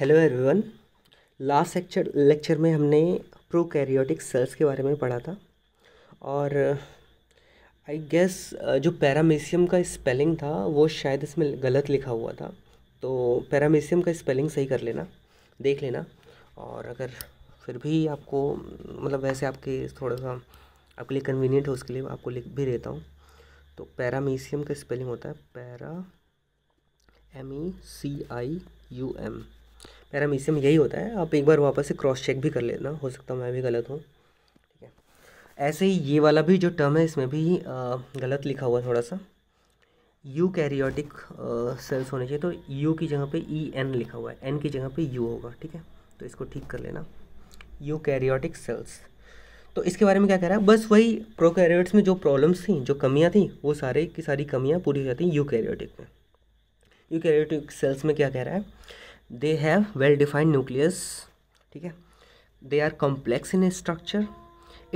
Hello everyone last lecture lecture में हमने prokaryotic cells के बारे में पढ़ा था और आई गेस जो पैरामीशियम का स्पेलिंग था वो शायद इसमें गलत लिखा हुआ था तो पैरामीशियम का स्पेलिंग सही कर लेना देख लेना और अगर फिर भी आपको मतलब वैसे आपके थोड़ा सा आपके लिए कन्वीनियंट हो उसके लिए आपको लिख भी देता हूँ तो पैरामीशियम का स्पेलिंग होता है para M E C I U M paramecium यही होता है आप एक बार वापस से क्रॉस चेक भी कर लेना हो सकता मैं भी गलत हूँ ठीक है ऐसे ही ये वाला भी जो टर्म है इसमें भी आ, गलत लिखा हुआ है थोड़ा सा यू कैरियोटिक सेल्स होने चाहिए तो यू की जगह पे ई e एन लिखा हुआ है एन की जगह पे यू होगा ठीक है तो इसको ठीक कर लेना यू कैरियोटिक सेल्स तो इसके बारे में क्या कह रहा है बस वही प्रोकैरियोट्स में जो प्रॉब्लम्स थी जो कमियाँ थी वो सारे की सारी कमियाँ पूरी हो जाती हैं कैरियोटिक में यू कैरियोटिक सेल्स में क्या कह रहा है they have well defined nucleus ठीक है they are complex in structure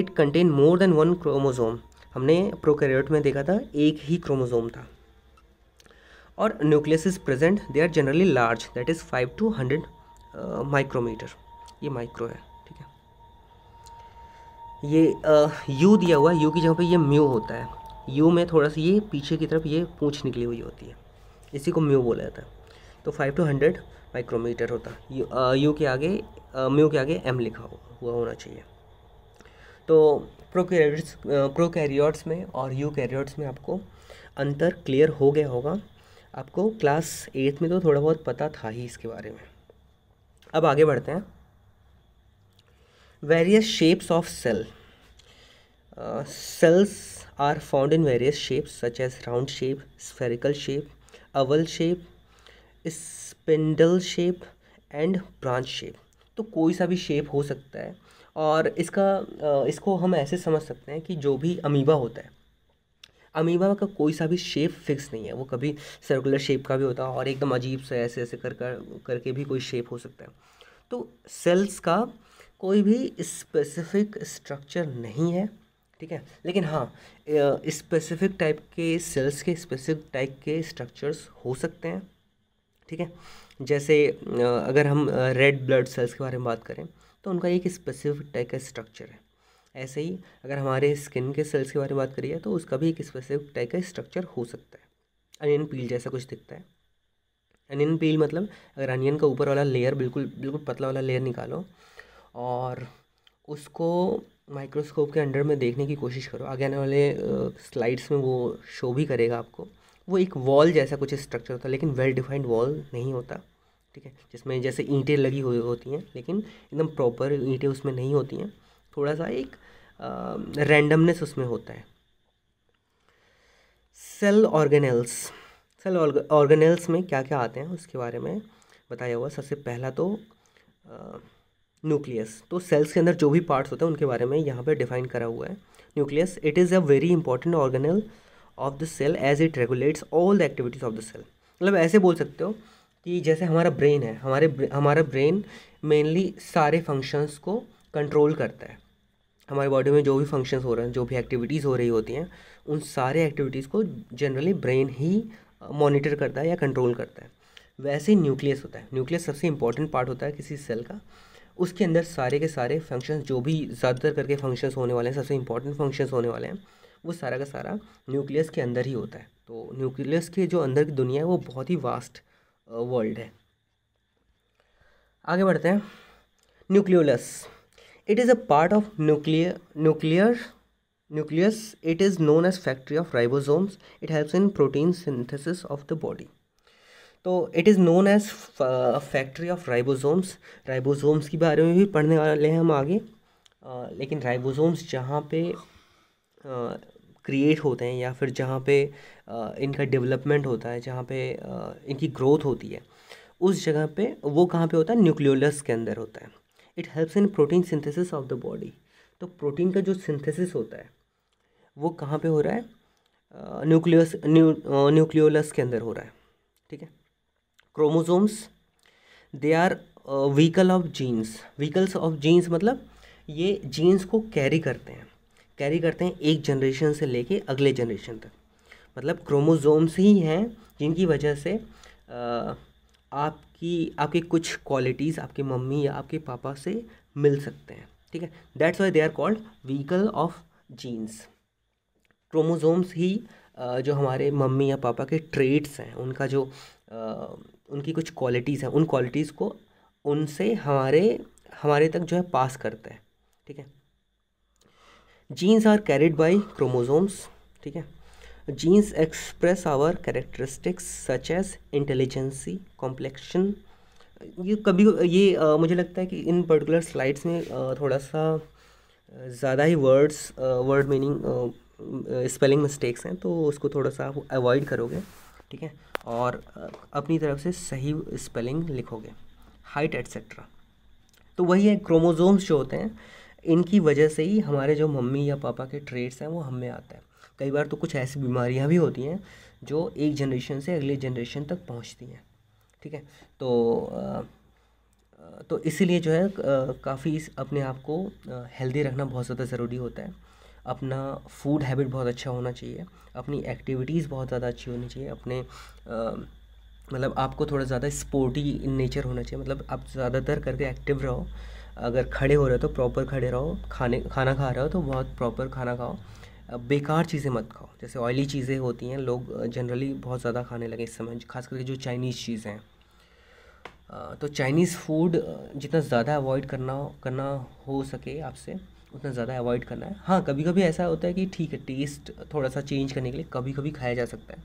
it contain more than one chromosome हमने प्रोकैरियोट में देखा था एक ही क्रोमोजोम था और nucleus is present they are generally large that is five to hundred micrometre ये माइक्रो है ठीक है ये uh, यू दिया हुआ यू की जगह पे ये म्यू होता है यू में थोड़ा सा ये पीछे की तरफ ये पूछ निकली हुई होती है इसी को म्यू बोला जाता है तो फाइव टू हंड्रेड माइक्रोमीटर होता यू यू के आगे म्यू के आगे एम लिखा हुआ होना चाहिए तो प्रोकैरियोट्स प्रोकैरियोट्स में और यू कैरियोट्स में आपको अंतर क्लियर हो गया होगा आपको क्लास एट्थ में तो थोड़ा बहुत पता था ही इसके बारे में अब आगे बढ़ते हैं various shapes of cell cells are found in various shapes such as round shape spherical shape oval shape spindle shape and branch shape तो कोई सा भी शेप हो सकता है और इसका इसको हम ऐसे समझ सकते हैं कि जो भी अमीबा होता है अमीबा का कोई सा भी शेप फिक्स नहीं है वो कभी सर्कुलर शेप का भी होता है और एकदम अजीब सा ऐसे ऐसे कर कर करके भी कोई शेप हो सकता है तो सेल्स का कोई भी स्पेसिफिक स्ट्रक्चर नहीं है ठीक है लेकिन हाँ स्पेसिफिक टाइप के सेल्स के स्पेसिफिक टाइप के स्ट्रक्चर्स हो सकते हैं ठीक है जैसे अगर हम रेड ब्लड सेल्स के बारे में बात करें तो उनका एक स्पेसिफिक टाइप का स्ट्रक्चर है ऐसे ही अगर हमारे स्किन के सेल्स के बारे में बात करिए तो उसका भी एक स्पेसिफिक टाइप का स्ट्रक्चर हो सकता है अनियन पील जैसा कुछ दिखता है अनियन पील मतलब अगर अनियन का ऊपर वाला लेयर बिल्कुल बिल्कुल पतला वाला लेयर निकालो और उसको माइक्रोस्कोप के अंडर में देखने की कोशिश करो आगे आने वाले स्लाइड्स में वो शो भी करेगा आपको वो एक वॉल जैसा कुछ स्ट्रक्चर होता है लेकिन वेल डिफाइंड वॉल नहीं होता ठीक है जिसमें जैसे ईंटें लगी हुई होती हैं लेकिन एकदम प्रॉपर ईंटें उसमें नहीं होती हैं थोड़ा सा एक रैंडमनेस उसमें होता है सेल ऑर्गेनेल्स सेल ऑर्गेनेल्स में क्या क्या आते हैं उसके बारे में बताया हुआ सबसे पहला तो न्यूक्लियस तो सेल्स के अंदर जो भी पार्ट्स होते हैं उनके बारे में यहाँ पर डिफाइन करा हुआ है nucleus it is a very important organelle of the cell as it regulates all the activities of the cell मतलब ऐसे बोल सकते हो कि जैसे हमारा ब्रेन है हमारे हमारा ब्रेन मेनली सारे फंक्शंस को कंट्रोल करता है हमारे बॉडी में जो भी फंक्शंस हो रहे हैं जो भी एक्टिविटीज़ हो रही होती हैं उन सारे एक्टिविटीज़ को जनरली ब्रेन ही मॉनिटर करता है या कंट्रोल करता है वैसे ही न्यूक्लियस होता है न्यूक्लियस सबसे इंपॉर्टेंट पार्ट होता है किसी सेल का उसके अंदर सारे के सारे फंक्शंस जो भी ज़्यादातर करके फंक्शंस होने वाले हैं सबसे इंपॉर्टेंट फंक्शंस होने वाले हैं वो सारा का सारा न्यूक्लियस के अंदर ही होता है तो न्यूक्लियस के जो अंदर की दुनिया है वो बहुत ही वास्ट वर्ल्ड है आगे बढ़ते हैं nucleolus it is a part of nuclear nuclear nucleus it is known as factory of ribosomes it helps in protein synthesis of the body तो it is known as factory of ribosomes ribosomes के बारे में भी पढ़ने वाले हैं हम आगे आ, लेकिन राइबोसोम्स जहाँ पे क्रिएट होते हैं या फिर जहाँ पे इनका डेवलपमेंट होता है जहाँ पे इनकी ग्रोथ होती है उस जगह पे वो कहाँ पे होता है न्यूक्लियोलस के अंदर होता है it helps in protein synthesis of the body तो प्रोटीन का जो सिंथेसिस होता है वो कहाँ पे हो रहा है न्यूक्लियस न्यूक्लियोलस के अंदर हो रहा है ठीक है chromosomes they are vehicle of genes vehicles of genes मतलब ये जीन्स को कैरी करते हैं कैरी करते हैं एक जनरेशन से लेके अगले जनरेशन तक मतलब क्रोमोजोम्स ही हैं जिनकी वजह से आपकी आपके कुछ क्वालिटीज़ आपके मम्मी या आपके पापा से मिल सकते हैं ठीक है that's why they are called vehicle of genes chromosomes ही जो हमारे मम्मी या पापा के ट्रेड्स हैं उनका जो उनकी कुछ क्वालिटीज़ हैं उन क्वालिटीज़ को उनसे हमारे हमारे तक जो है पास करते हैं ठीक है genes are carried by chromosomes ठीक है genes express our characteristics such as intelligence complexion ये कभी ये आ, मुझे लगता है कि इन पर्टिकुलर स्लाइड्स में आ, थोड़ा सा ज़्यादा ही words word meaning spelling mistakes हैं तो उसको थोड़ा सा आप अवॉइड करोगे ठीक है और आ, अपनी तरफ से सही स्पेलिंग लिखोगे हाइट एट्सेट्रा तो वही है क्रोमोजोम्स जो होते हैं इनकी वजह से ही हमारे जो मम्मी या पापा के ट्रेड्स हैं वो हम में आते हैं कई बार तो कुछ ऐसी बीमारियाँ भी होती हैं जो एक जनरेशन से अगले जनरेशन तक पहुँचती हैं ठीक है तो तो इसीलिए जो है काफ़ी अपने आप को हेल्दी रखना बहुत ज़्यादा ज़रूरी होता है अपना फूड हैबिट बहुत अच्छा होना चाहिए अपनी एक्टिविटीज़ बहुत ज़्यादा अच्छी होनी चाहिए अपने मतलब आपको थोड़ा ज़्यादा स्पोर्टी इन नेचर होना चाहिए मतलब आप ज़्यादातर करके एक्टिव रहो अगर खड़े हो रहे हो तो प्रॉपर खड़े रहो खाने खाना खा रहे हो तो बहुत प्रॉपर खाना खाओ बेकार चीज़ें मत खाओ जैसे ऑयली चीज़ें होती हैं लोग जनरली बहुत ज़्यादा खाने लगे इस समय खास करके जो चाइनीज़ चीज़ें हैं तो चाइनीज़ फूड जितना ज़्यादा अवॉइड करना करना हो सके आपसे उतना ज़्यादा अवॉइड करना है हाँ कभी कभी ऐसा होता है कि ठीक है टेस्ट थोड़ा सा चेंज करने के लिए कभी कभी खाया जा सकता है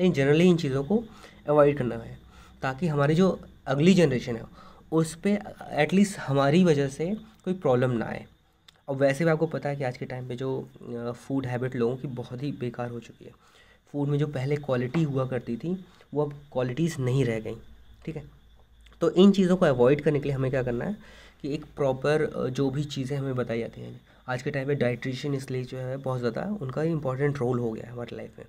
लेकिन जनरली इन चीज़ों को अवॉइड करना है ताकि हमारी जो अगली जनरेशन है उस पर एटलीस्ट हमारी वजह से कोई प्रॉब्लम ना आए और वैसे भी आपको पता है कि आज के टाइम पे जो फूड हैबिट लोगों की बहुत ही बेकार हो चुकी है फूड में जो पहले क्वालिटी हुआ करती थी वो अब क्वालिटीज़ नहीं रह गई ठीक है तो इन चीज़ों को अवॉइड करने के लिए हमें क्या करना है कि एक प्रॉपर जो भी चीज़ें हमें बताई जाती हैं आज के टाइम में डाइट्रिशन इसलिए जो है बहुत ज़्यादा उनका इंपॉर्टेंट रोल हो गया है हमारी लाइफ में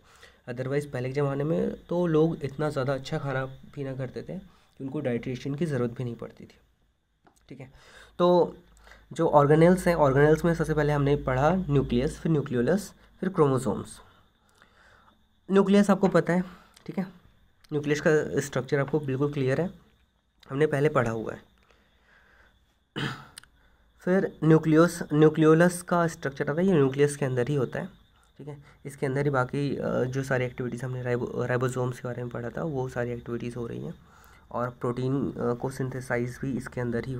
अदरवाइज़ पहले के ज़माने में तो लोग इतना ज़्यादा अच्छा खाना पीना करते थे उनको डाइट्रेशन की ज़रूरत भी नहीं पड़ती थी ठीक है तो जो ऑर्गेनल्स हैं ऑर्गेनल्स में सबसे पहले हमने पढ़ा न्यूक्लियस फिर न्यूक्लियोलस फिर क्रोमोसोम्स न्यूक्लियस आपको पता है ठीक है न्यूक्लियस का स्ट्रक्चर आपको बिल्कुल क्लियर है हमने पहले पढ़ा हुआ है फिर न्यूक्लियस न्यूक्लियोलस का स्ट्रक्चर आता है ये न्यूक्लियस के अंदर ही होता है ठीक है इसके अंदर ही बाकी जो सारी एक्टिविटीज़ हमने राइबो राइबोसोम्स के बारे में पढ़ा था वो सारी एक्टिविटीज़ हो रही हैं और प्रोटीन को सिंथेसाइज भी इसके अंदर ही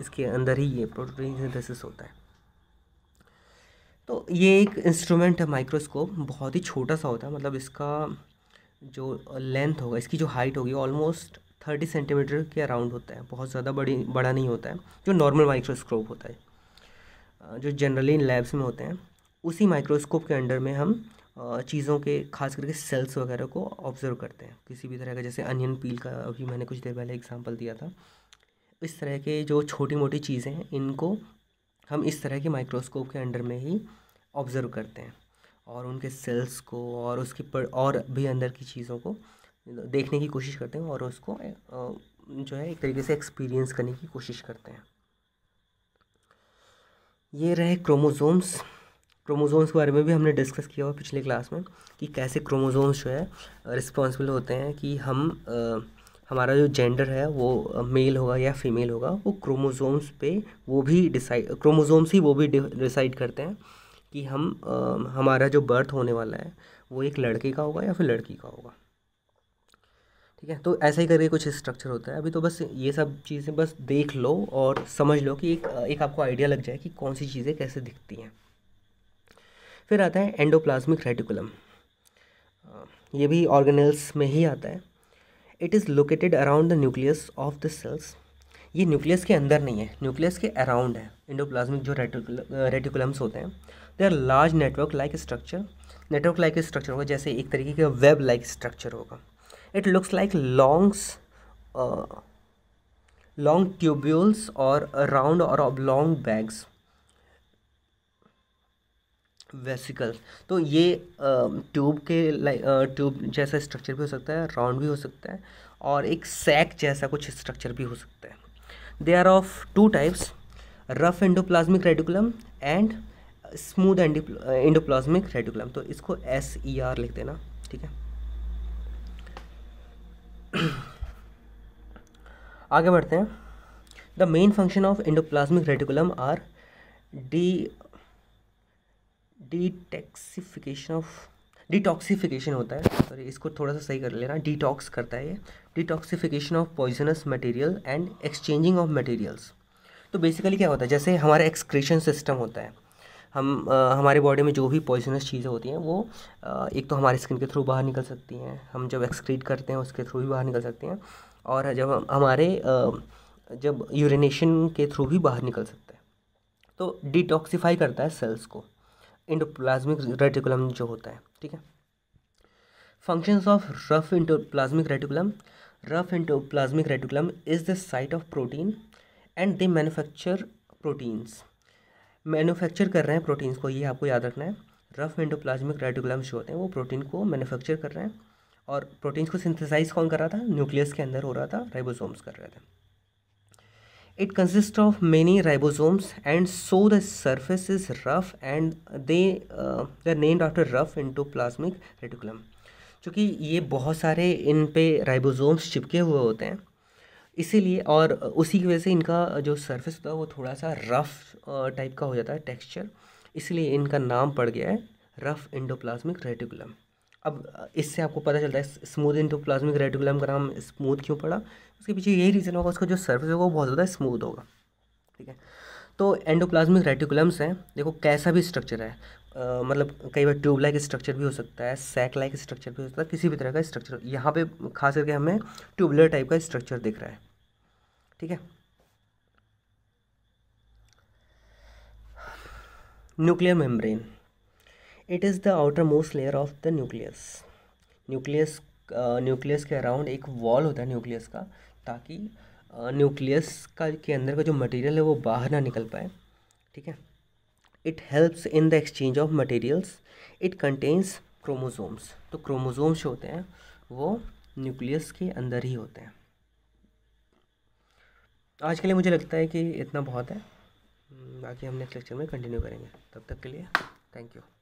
इसके अंदर ही ये प्रोटीन सिंथेसिस होता है तो ये एक इंस्ट्रूमेंट है माइक्रोस्कोप बहुत ही छोटा सा होता है मतलब इसका जो लेंथ होगा इसकी जो हाइट होगी ऑलमोस्ट थर्टी सेंटीमीटर के अराउंड होता है बहुत ज़्यादा बड़ी बड़ा नहीं होता है जो नॉर्मल माइक्रोस्कोप होता है जो जनरली इन लैब्स में होते हैं उसी माइक्रोस्कोप के अंडर में हम चीज़ों के खास करके सेल्स वगैरह को ऑब्जर्व करते हैं किसी भी तरह का जैसे अनियन पील का अभी मैंने कुछ देर पहले एग्जाम्पल दिया था इस तरह के जो छोटी मोटी चीज़ें हैं इनको हम इस तरह के माइक्रोस्कोप के अंडर में ही ऑब्ज़र्व करते हैं और उनके सेल्स को और उसके पर और भी अंदर की चीज़ों को देखने की कोशिश करते हैं और उसको जो है एक तरीके से एक्सपीरियंस करने की कोशिश करते हैं ये रहे क्रोमोसोम्स क्रोमोसोम्स के बारे में भी हमने डिस्कस किया हुआ पिछले क्लास में कि कैसे क्रोमोसोम्स जो है रिस्पॉन्सिबल होते हैं कि हम आ, हमारा जो जेंडर है वो मेल होगा या फीमेल होगा वो क्रोमोसोम्स पे वो भी डिसाइड क्रोमोसोम्स ही वो भी डिसाइड करते हैं कि हम आ, हमारा जो बर्थ होने वाला है वो एक लड़के का होगा या फिर लड़की का होगा ठीक है तो ऐसा ही करके कुछ स्ट्रक्चर होता है अभी तो बस ये सब चीज़ें बस देख लो और समझ लो कि एक एक आपको आइडिया लग जाए कि कौन सी चीज़ें कैसे दिखती हैं फिर आता है एंडोप्लाज्मिक रेटिकुलम ये भी ऑर्गेनल्स में ही आता है it is located around the nucleus of the cells ये न्यूक्लियस के अंदर नहीं है न्यूक्लियस के अराउंड है इंडोप्लाज्मिक जो रेटिकुलम रेटिकुलम्स होते हैं they are large network like structure network like structure होगा जैसे एक तरीके का वेब लाइक स्ट्रक्चर होगा it looks like longs long tubules और राउंड और लॉन्ग बैग्स वेसिकल्स तो ये ट्यूब के ट्यूब जैसा स्ट्रक्चर भी हो सकता है राउंड भी हो सकता है और एक सैक जैसा कुछ स्ट्रक्चर भी हो सकता है they are of two types rough endoplasmic reticulum and smooth endoplasmic reticulum तो इसको एस ई आर लिख देना ठीक है आगे बढ़ते हैं the main function of endoplasmic reticulum are the detoxification of detoxification होता है सॉरी इसको थोड़ा सा सही कर लेना डिटॉक्स करता है ये detoxification of poisonous material and exchanging of materials तो बेसिकली क्या होता है जैसे हमारा एक्सक्रेशन सिस्टम होता है हम आ, हमारे बॉडी में जो भी पॉइजनस चीज़ें होती हैं वो आ, एक तो हमारे स्किन के थ्रू बाहर निकल सकती हैं हम जब एक्सक्रीट करते हैं उसके थ्रू भी बाहर निकल सकती हैं और जब हम हमारे आ, जब यूरिनेशन के थ्रू भी बाहर निकल सकते हैं तो डिटॉक्सीफाई करता है सेल्स को इंडोप्लाज्मिक रेटिकुलम जो होता है ठीक है functions of rough endoplasmic reticulum rough endoplasmic reticulum is the site of protein and they manufacture proteins manufacture कर रहे हैं प्रोटीन्स को ये आपको याद रखना है रफ इंडोप्लाज्मिक रेटिकुलम जो होते हैं वो प्रोटीन को मैनुफैक्चर कर रहे हैं और प्रोटीन्स को सिंथेसाइज कौन कर रहा था न्यूक्लियस के अंदर हो रहा था राइबोसोम्स कर रहे थे It consists of many ribosomes and so the surface is rough and they uh, they are named after rough endoplasmic reticulum. क्योंकि ये बहुत सारे इन पे राइबोसोम्स चिपके हुए होते हैं इसीलिए और उसी की वजह से इनका जो सरफेस होता है वो थोड़ा सा रफ़ टाइप का हो जाता है टेक्सचर इसलिए इनका नाम पड़ गया है रफ़ इंडोप्लाज्मिक रेटिकुलम अब इससे आपको पता चलता है स्मूथ इंटू प्लाज्मिक रेडिकुलम का नाम स्मूथ क्यों पड़ा उसके पीछे यही रीज़न होगा उसका जो सर्विस होगा वो बहुत ज़्यादा स्मूथ होगा ठीक है तो एंडोप्लाज्मिक रेटिकुलम्स हैं देखो कैसा भी स्ट्रक्चर है आ, मतलब कई बार ट्यूब लाइक स्ट्रक्चर भी हो सकता है सैक लाइक स्ट्रक्चर भी हो सकता है किसी भी तरह का स्ट्रक्चर यहाँ पे खास करके हमें ट्यूबलर टाइप का स्ट्रक्चर दिख रहा है ठीक है nuclear membrane it is the outermost layer of the nucleus nucleus nucleus के अराउंड एक वॉल होता है न्यूक्लियस का ताकि न्यूक्लियस uh, का के अंदर का जो मटेरियल है वो बाहर ना निकल पाए ठीक है it helps in the exchange of materials it contains chromosomes तो क्रोमोसोम्स जो होते हैं वो न्यूक्लियस के अंदर ही होते हैं आज के लिए मुझे लगता है कि इतना बहुत है हम्म, बाकी हम नेक्स्ट लेक्चर में कंटिन्यू करेंगे तब तक के लिए थैंक यू